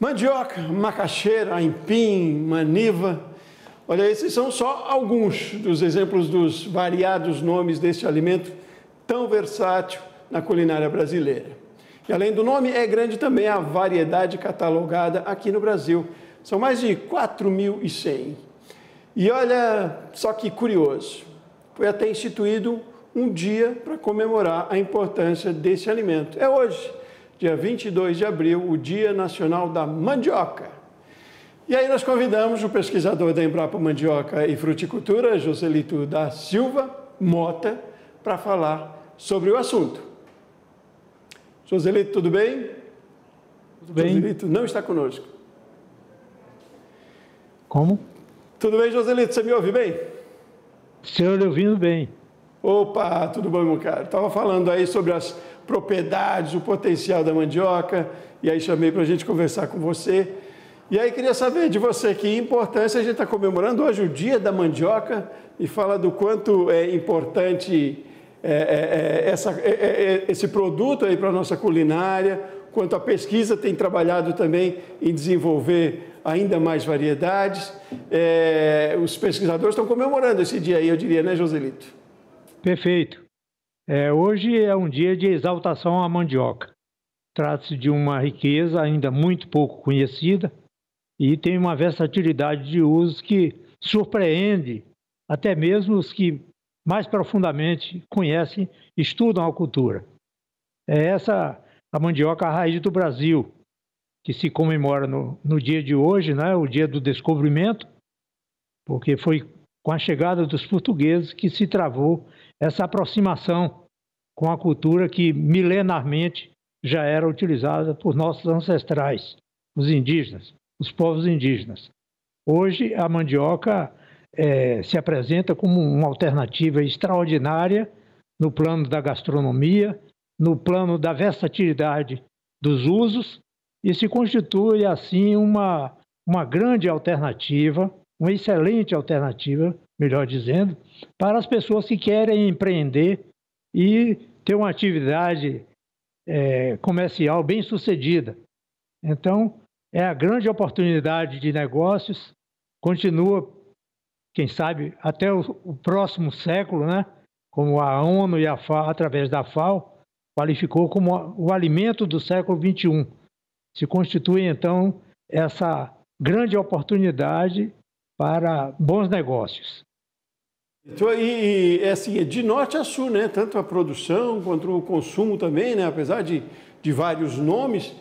Mandioca, macaxeira, aipim, maniva. Olha, esses são só alguns dos exemplos dos variados nomes deste alimento tão versátil na culinária brasileira. E além do nome, é grande também a variedade catalogada aqui no Brasil. São mais de 4.100. E olha só que curioso, foi até instituído um dia para comemorar a importância desse alimento. É hoje, dia 22 de abril, o Dia Nacional da Mandioca. E aí nós convidamos o pesquisador da Embrapa Mandioca e Fruticultura, Joselito da Silva Mota, para falar sobre o assunto. Joselito, tudo bem? Tudo bem. Joselito não está conosco. Como? Tudo bem, Joselito? Você me ouve bem? Senhor, ouvindo bem. Opa, tudo bom, meu caro? Estava falando aí sobre as propriedades, o potencial da mandioca, e aí chamei para a gente conversar com você. E aí queria saber de você que importância a gente está comemorando hoje o Dia da Mandioca e fala do quanto é importante é, é, é essa, é, é, é, esse produto aí para a nossa culinária, quanto a pesquisa tem trabalhado também em desenvolver ainda mais variedades. os pesquisadores estão comemorando esse dia aí, eu diria, né, Joselito? Perfeito. É, hoje é um dia de exaltação à mandioca. Trata-se de uma riqueza ainda muito pouco conhecida e tem uma versatilidade de usos que surpreende até mesmo os que mais profundamente conhecem, estudam a cultura. É essa a mandioca a raiz do Brasil, que se comemora no, no dia de hoje, né, o dia do descobrimento, porque foi com a chegada dos portugueses que se travou essa aproximação com a cultura que milenarmente já era utilizada por nossos ancestrais, os indígenas, os povos indígenas. Hoje, a mandioca é, se apresenta como uma alternativa extraordinária no plano da gastronomia, no plano da versatilidade dos usos, e se constitui, assim, uma, uma grande alternativa uma excelente alternativa, melhor dizendo, para as pessoas que querem empreender e ter uma atividade é, comercial bem sucedida. Então, é a grande oportunidade de negócios, continua, quem sabe, até o, o próximo século, né? como a ONU e a FAO, através da FAO, qualificou como o alimento do século XXI. Se constitui, então, essa grande oportunidade para bons negócios. Então, e, é assim, é de norte a sul, né? Tanto a produção quanto o consumo também, né? Apesar de, de vários nomes.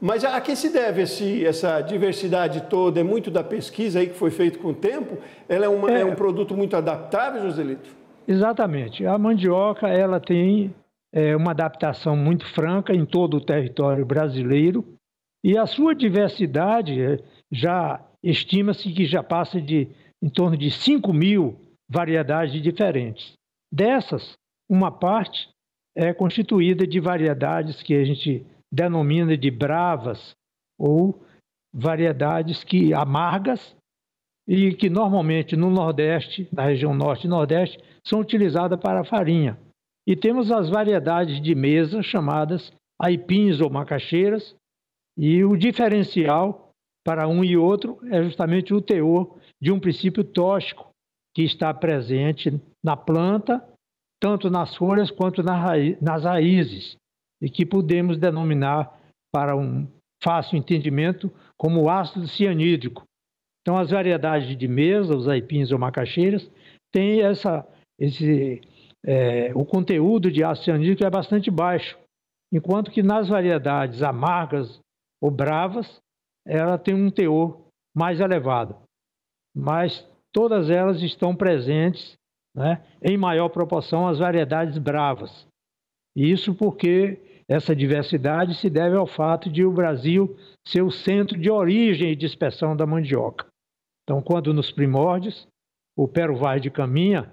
Mas a que se deve esse, essa diversidade toda? É muito da pesquisa aí que foi feita com o tempo? Ela é, uma, é, é um produto muito adaptável, Joselito? Exatamente. A mandioca, ela tem é, uma adaptação muito franca em todo o território brasileiro. E a sua diversidade é, já estima-se que já passa de em torno de 5 mil variedades diferentes. Dessas, uma parte é constituída de variedades que a gente denomina de bravas ou variedades que amargas e que normalmente no Nordeste, na região Norte e Nordeste, são utilizadas para farinha. E temos as variedades de mesa chamadas aipins ou macaxeiras, e o diferencial para um e outro é justamente o teor de um princípio tóxico que está presente na planta, tanto nas folhas quanto nas raízes, e que podemos denominar, para um fácil entendimento, como ácido cianídrico. Então, as variedades de mesa, os aipins ou macaxeiras, têm essa, esse, é, o conteúdo de ácido cianídrico é bastante baixo, enquanto que nas variedades amargas ou bravas, ela tem um teor mais elevado, mas todas elas estão presentes né, em maior proporção as variedades bravas. Isso porque essa diversidade se deve ao fato de o Brasil ser o centro de origem e dispersão da mandioca. Então, quando nos primórdios o Pero Vaz de Caminha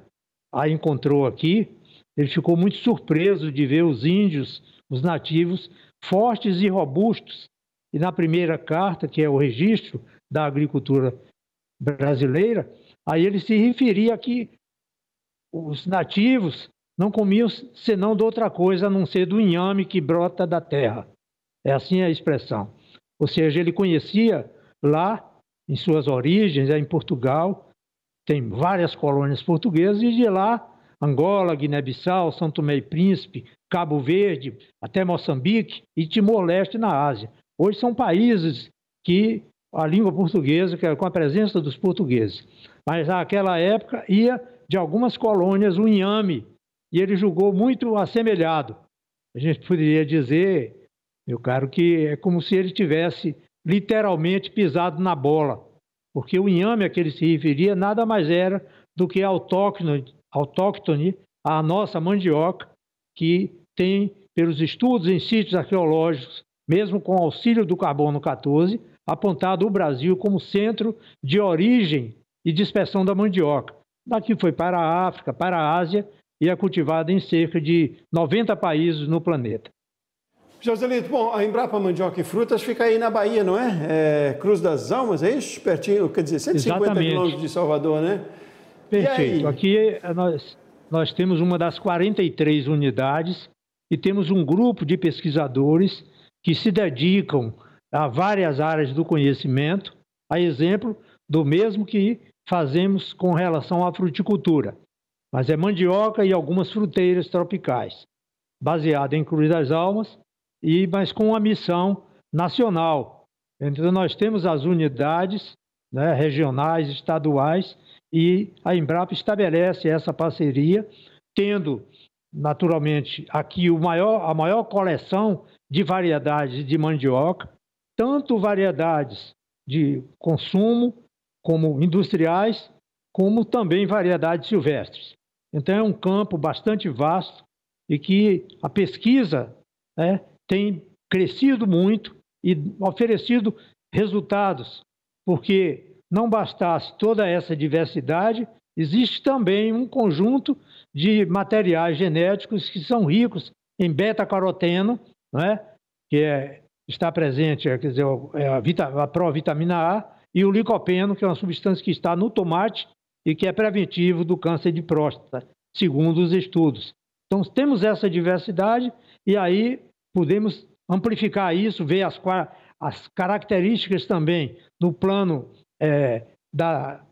a encontrou aqui, ele ficou muito surpreso de ver os índios, os nativos, fortes e robustos, e na primeira carta, que é o registro da agricultura brasileira, aí ele se referia a que os nativos não comiam senão de outra coisa, a não ser do inhame que brota da terra. É assim a expressão. Ou seja, ele conhecia lá, em suas origens, é em Portugal, tem várias colônias portuguesas, e de lá, Angola, Guiné-Bissau, São Tomé e Príncipe, Cabo Verde, até Moçambique e Timor-Leste na Ásia. Hoje são países que a língua portuguesa, é com a presença dos portugueses, mas naquela época ia de algumas colônias o inhame, e ele julgou muito assemelhado. A gente poderia dizer, meu caro, que é como se ele tivesse literalmente pisado na bola, porque o inhame a que ele se referia nada mais era do que autóctone, autóctone a nossa mandioca, que tem, pelos estudos em sítios arqueológicos mesmo com auxílio do carbono 14, apontado o Brasil como centro de origem e dispersão da mandioca. Daqui foi para a África, para a Ásia e é cultivada em cerca de 90 países no planeta. Joselito, bom, a Embrapa Mandioca e Frutas fica aí na Bahia, não é? é Cruz das Almas, é isso? Pertinho, quer dizer, 150 quilômetros de Salvador, né? Perfeito. Aqui é, nós, nós temos uma das 43 unidades e temos um grupo de pesquisadores que se dedicam a várias áreas do conhecimento, a exemplo do mesmo que fazemos com relação à fruticultura, mas é mandioca e algumas fruteiras tropicais, baseada em Cruz das Almas, e mas com uma missão nacional. Então nós temos as unidades né, regionais, estaduais, e a Embrapa estabelece essa parceria, tendo naturalmente, aqui o maior, a maior coleção de variedades de mandioca, tanto variedades de consumo, como industriais, como também variedades silvestres. Então, é um campo bastante vasto e que a pesquisa né, tem crescido muito e oferecido resultados, porque não bastasse toda essa diversidade, Existe também um conjunto de materiais genéticos que são ricos em beta-caroteno, né? que é, está presente, é, quer dizer, é a, a provitamina A, e o licopeno, que é uma substância que está no tomate e que é preventivo do câncer de próstata, segundo os estudos. Então, temos essa diversidade e aí podemos amplificar isso, ver as, as características também no plano é, da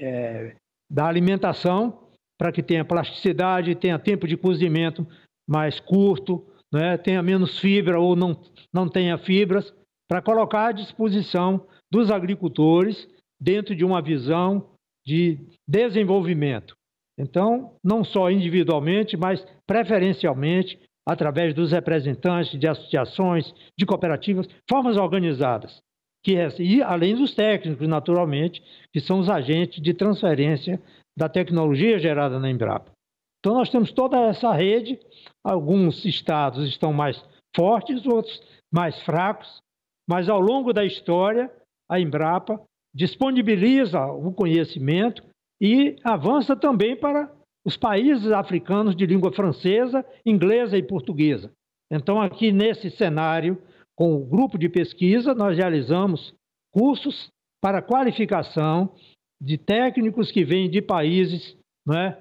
é, da alimentação, para que tenha plasticidade, tenha tempo de cozimento mais curto, né? tenha menos fibra ou não, não tenha fibras, para colocar à disposição dos agricultores dentro de uma visão de desenvolvimento. Então, não só individualmente, mas preferencialmente através dos representantes de associações, de cooperativas, formas organizadas que é, e além dos técnicos, naturalmente, que são os agentes de transferência da tecnologia gerada na Embrapa. Então nós temos toda essa rede, alguns estados estão mais fortes, outros mais fracos, mas ao longo da história a Embrapa disponibiliza o conhecimento e avança também para os países africanos de língua francesa, inglesa e portuguesa. Então aqui nesse cenário com o grupo de pesquisa, nós realizamos cursos para qualificação de técnicos que vêm de países, né?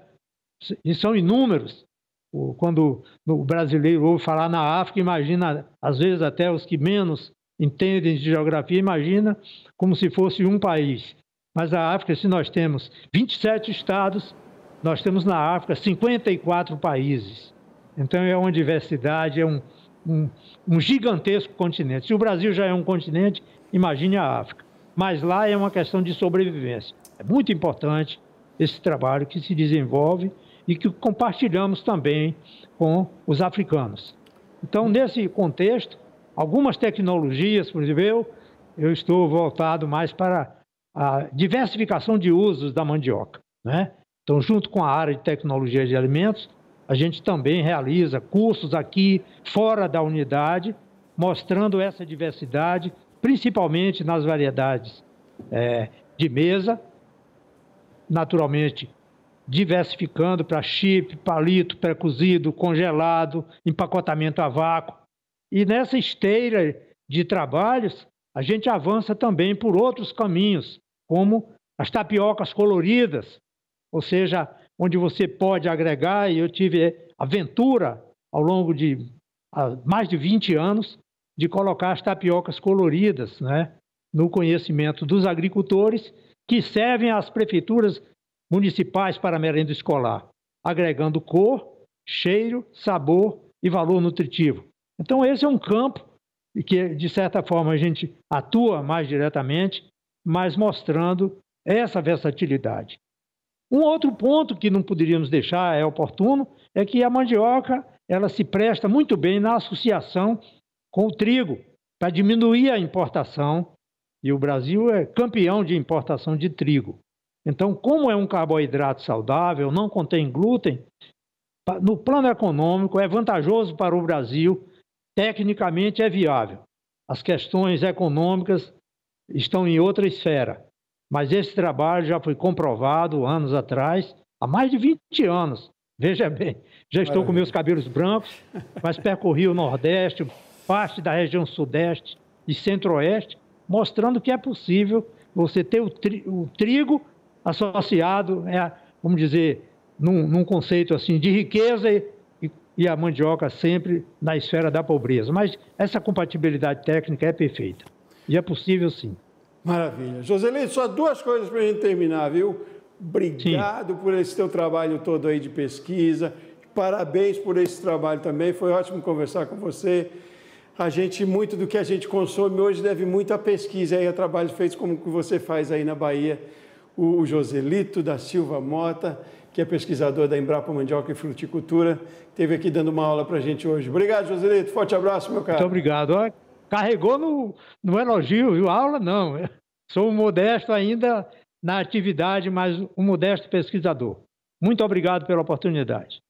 e são inúmeros. Quando o brasileiro ouve falar na África, imagina, às vezes até os que menos entendem de geografia, imagina como se fosse um país. Mas a África, se nós temos 27 estados, nós temos na África 54 países. Então é uma diversidade, é um, um, um gigantesco continente. Se o Brasil já é um continente, imagine a África. Mas lá é uma questão de sobrevivência. É muito importante esse trabalho que se desenvolve e que compartilhamos também com os africanos. Então, nesse contexto, algumas tecnologias, por exemplo, eu, eu estou voltado mais para a diversificação de usos da mandioca. Né? Então, junto com a área de tecnologia de alimentos, a gente também realiza cursos aqui fora da unidade, mostrando essa diversidade, principalmente nas variedades é, de mesa, naturalmente diversificando para chip, palito, pré-cozido, congelado, empacotamento a vácuo. E nessa esteira de trabalhos, a gente avança também por outros caminhos, como as tapiocas coloridas, ou seja, onde você pode agregar, e eu tive eh, aventura ao longo de mais de 20 anos de colocar as tapiocas coloridas né, no conhecimento dos agricultores que servem às prefeituras municipais para merenda escolar, agregando cor, cheiro, sabor e valor nutritivo. Então, esse é um campo que, de certa forma, a gente atua mais diretamente, mas mostrando essa versatilidade. Um outro ponto que não poderíamos deixar é oportuno é que a mandioca ela se presta muito bem na associação com o trigo para diminuir a importação e o Brasil é campeão de importação de trigo. Então, como é um carboidrato saudável, não contém glúten, no plano econômico é vantajoso para o Brasil, tecnicamente é viável. As questões econômicas estão em outra esfera. Mas esse trabalho já foi comprovado anos atrás, há mais de 20 anos. Veja bem, já estou Maravilha. com meus cabelos brancos, mas percorri o Nordeste, parte da região Sudeste e Centro-Oeste, mostrando que é possível você ter o, tri, o trigo associado, é, vamos dizer, num, num, conceito assim de riqueza e, e, e, a mandioca sempre na esfera da pobreza. Mas essa compatibilidade técnica é perfeita e é possível sim. Maravilha. Joselito, só duas coisas para a gente terminar, viu? Obrigado Sim. por esse teu trabalho todo aí de pesquisa. Parabéns por esse trabalho também. Foi ótimo conversar com você. A gente, muito do que a gente consome hoje deve muito à pesquisa e a trabalho feito como que você faz aí na Bahia. O Joselito da Silva Mota, que é pesquisador da Embrapa Mandioca e Fruticultura, esteve aqui dando uma aula para a gente hoje. Obrigado, Joselito. Forte abraço, meu cara. Muito obrigado carregou no, no elogio, viu? Aula não. sou modesto ainda na atividade, mas um modesto pesquisador. Muito obrigado pela oportunidade.